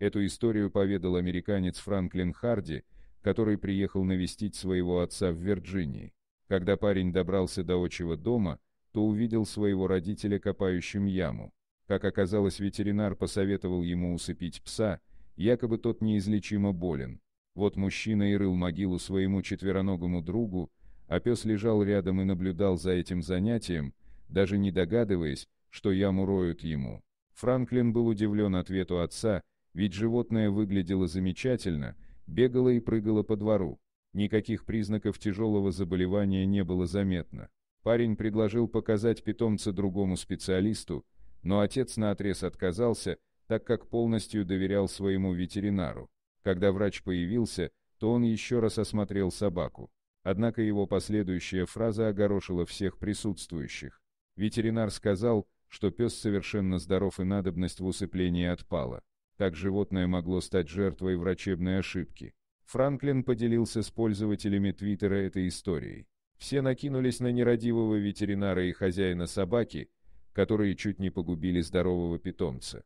Эту историю поведал американец Франклин Харди, который приехал навестить своего отца в Вирджинии. Когда парень добрался до отчего дома, то увидел своего родителя копающим яму. Как оказалось, ветеринар посоветовал ему усыпить пса, якобы тот неизлечимо болен. Вот мужчина и рыл могилу своему четвероногому другу, а пес лежал рядом и наблюдал за этим занятием, даже не догадываясь, что яму роют ему. Франклин был удивлен ответу отца, ведь животное выглядело замечательно, бегало и прыгало по двору. Никаких признаков тяжелого заболевания не было заметно. Парень предложил показать питомца другому специалисту, но отец наотрез отказался, так как полностью доверял своему ветеринару. Когда врач появился, то он еще раз осмотрел собаку. Однако его последующая фраза огорошила всех присутствующих. Ветеринар сказал, что пес совершенно здоров и надобность в усыплении отпала. Как животное могло стать жертвой врачебной ошибки? Франклин поделился с пользователями Твиттера этой историей. Все накинулись на нерадивого ветеринара и хозяина собаки, которые чуть не погубили здорового питомца.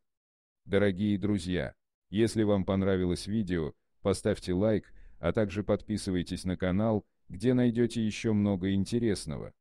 Дорогие друзья, если вам понравилось видео, поставьте лайк, а также подписывайтесь на канал, где найдете еще много интересного.